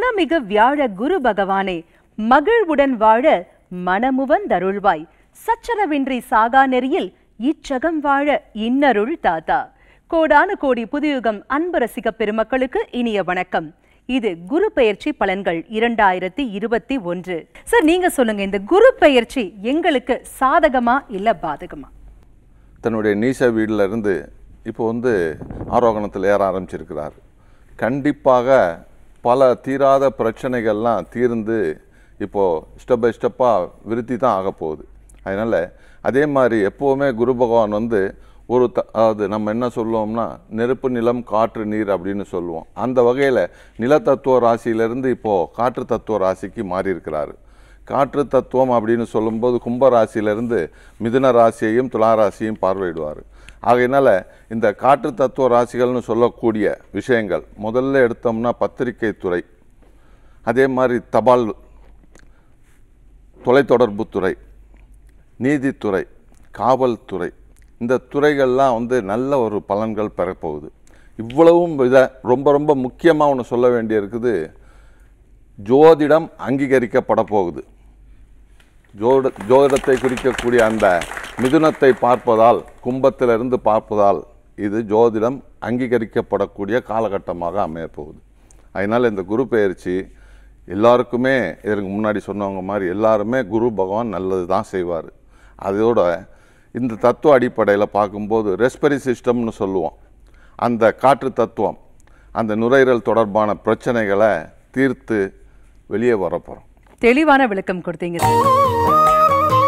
குணமிகு வியாழ குரு பகவானே மகிழ்வுடன் வாழ மனமுவன் தருள்வாய் சச்சரவின்றி சாகா நெறியில் இச்சகம் வாழ இன்னருள் தாத்தா கோடான கோடி புதியுகம் அன்பு ரசிக பெருமக்களுக்கு இனிய வணக்கம் இது குரு பெயர்ச்சி பலன்கள் இரண்டாயிரத்தி இருபத்தி ஒன்று சார் நீங்க சொல்லுங்க இந்த குரு பெயர்ச்சி எங்களுக்கு சாதகமா இல்ல பாதகமா தன்னுடைய நீச வீடுல இருந்து இப்போ வந்து ஆரோகணத்தில் ஏற ஆரம்பிச்சிருக்கிறார் கண்டிப்பாக பல தீராத பிரச்சனைகள்லாம் தீர்ந்து இப்போது ஸ்டெப் பை ஸ்டெப்பாக விருத்தி தான் ஆக போகுது அதனால் அதே மாதிரி எப்போவுமே குரு பகவான் வந்து ஒரு த அதாவது நம்ம என்ன சொல்லுவோம்னா நெருப்பு நிலம் காற்று நீர் அப்படின்னு சொல்லுவோம் அந்த வகையில் நில தத்துவ ராசியிலேருந்து இப்போது காற்று தத்துவ ராசிக்கு மாறியிருக்கிறாரு காற்று தத்துவம் அப்படின்னு சொல்லும்போது கும்ப ராசியிலேருந்து மிதுன ராசியையும் துளாராசியையும் பார்வையிடுவார் ஆகையினால் இந்த காற்று தத்துவ ராசிகள்னு சொல்லக்கூடிய விஷயங்கள் முதல்ல எடுத்தோம்னா பத்திரிகை துறை அதே மாதிரி தபால் தொலைத்தொடர்புத்துறை நீதித்துறை காவல்துறை இந்த துறைகள்லாம் வந்து நல்ல ஒரு பலன்கள் பெறப்போகுது இவ்வளவும் இதை ரொம்ப ரொம்ப முக்கியமாக ஒன்று சொல்ல வேண்டியிருக்குது ஜோதிடம் அங்கீகரிக்கப்பட போகுது ஜோட ஜோதிடத்தை குறிக்கக்கூடிய அந்த மிதுனத்தை பார்ப்பதால் கும்பத்திலிருந்து பார்ப்பதால் இது ஜோதிடம் அங்கீகரிக்கப்படக்கூடிய காலகட்டமாக அமையப்போகுது அதனால் இந்த குரு பயிற்சி எல்லாருக்குமே இதற்கு முன்னாடி சொன்னவங்க மாதிரி எல்லாருமே குரு பகவான் நல்லது தான் செய்வார் அதோட இந்த தத்துவ அடிப்படையில் பார்க்கும்போது ரெஸ்பரி சிஸ்டம்னு சொல்லுவோம் அந்த காற்று தத்துவம் அந்த நுரையீரல் தொடர்பான பிரச்சனைகளை தீர்த்து வெளியே வரப்போகிறோம் தெளிவான விளக்கம் கொடுத்தீங்க